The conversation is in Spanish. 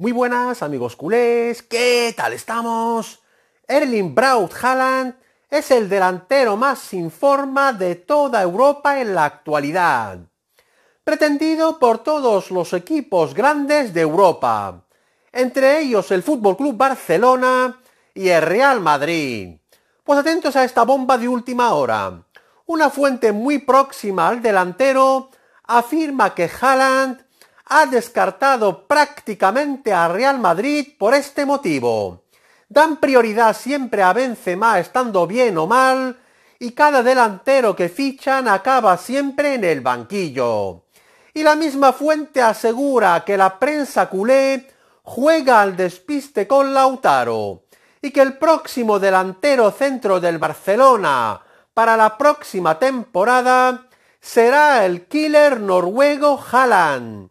Muy buenas amigos culés, ¿qué tal estamos? Erling Braut Halland es el delantero más sin forma de toda Europa en la actualidad. Pretendido por todos los equipos grandes de Europa, entre ellos el Fútbol Club Barcelona y el Real Madrid. Pues atentos a esta bomba de última hora. Una fuente muy próxima al delantero afirma que Halland ha descartado prácticamente a Real Madrid por este motivo. Dan prioridad siempre a Benzema estando bien o mal y cada delantero que fichan acaba siempre en el banquillo. Y la misma fuente asegura que la prensa culé juega al despiste con Lautaro y que el próximo delantero centro del Barcelona para la próxima temporada será el killer noruego Haaland,